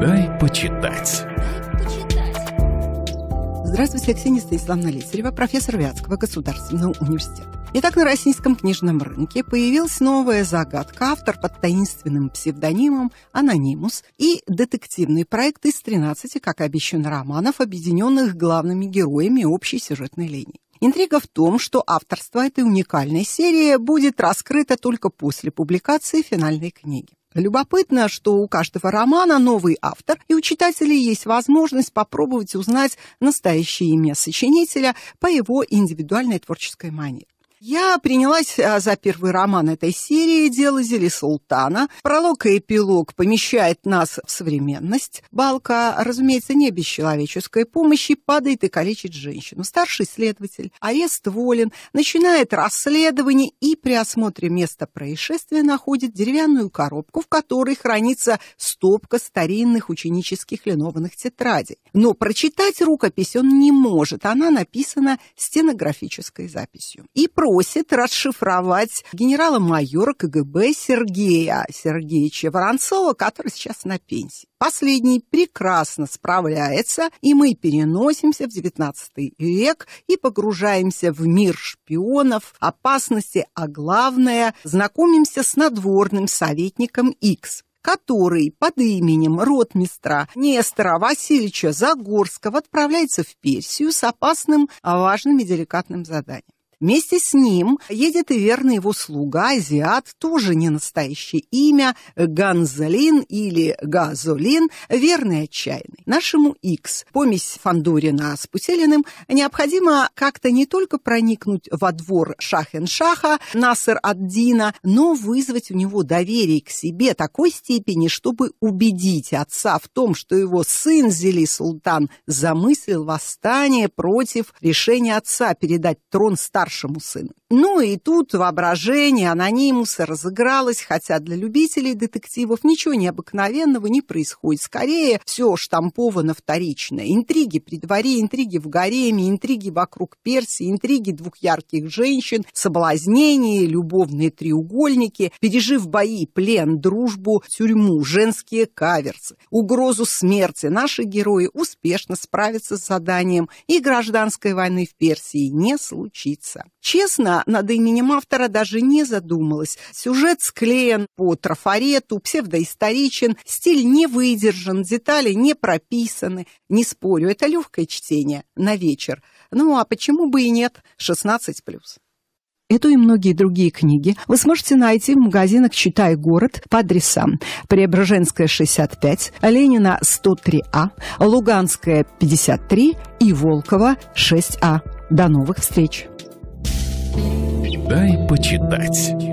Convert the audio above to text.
Дай почитать. Здравствуйте, Ксения Станиславна Лисарева, профессор Вятского государственного университета. Итак, на российском книжном рынке появилась новая загадка. Автор под таинственным псевдонимом «Анонимус» и детективный проект из 13, как обещано, романов, объединенных главными героями общей сюжетной линии. Интрига в том, что авторство этой уникальной серии будет раскрыто только после публикации финальной книги. Любопытно, что у каждого романа новый автор, и у читателей есть возможность попробовать узнать настоящее имя сочинителя по его индивидуальной творческой манере. Я принялась а, за первый роман этой серии «Дело зели султана». Пролог и эпилог помещает нас в современность. Балка, разумеется, не без человеческой помощи, падает и калечит женщину. Старший следователь, арест волен, начинает расследование и при осмотре места происшествия находит деревянную коробку, в которой хранится стопка старинных ученических линованных тетрадей. Но прочитать рукопись он не может, она написана стенографической записью. И про просит расшифровать генерала-майора КГБ Сергея Сергеевича Воронцова, который сейчас на пенсии. Последний прекрасно справляется, и мы переносимся в XIX век и погружаемся в мир шпионов, опасности, а главное, знакомимся с надворным советником X, который под именем ротмистра Нестора Васильевича Загорского отправляется в Персию с опасным, важным и деликатным заданием. Вместе с ним едет и верный его слуга, азиат, тоже не настоящее имя, Ганзалин или Газолин, верный отчаянный. Нашему X, помесь Фандурина с Пуселиным, необходимо как-то не только проникнуть во двор Шахеншаха, Насыр Аддина, но вызвать у него доверие к себе такой степени, чтобы убедить отца в том, что его сын Зели Султан замыслил восстание против решения отца передать трон старшему старшему сыну. Ну и тут воображение анонимуса разыгралось, хотя для любителей детективов ничего необыкновенного не происходит. Скорее, все штамповано вторично. Интриги при дворе, интриги в гареме, интриги вокруг Персии, интриги двух ярких женщин, соблазнения, любовные треугольники, пережив бои, плен, дружбу, тюрьму, женские каверсы, угрозу смерти. Наши герои успешно справятся с заданием, и гражданской войны в Персии не случится. Маркса. Честно, над именем автора даже не задумалась. Сюжет склеен по трафарету, псевдоисторичен, стиль не выдержан, детали не прописаны. Не спорю, это легкое чтение на вечер. Ну а почему бы и нет? 16+. Эту и многие другие книги вы сможете найти в магазинах «Читай город» по адресам Преображенская, 65, Ленина, 103А, Луганская, 53 и Волкова, 6А. До новых встреч! Дай почитать.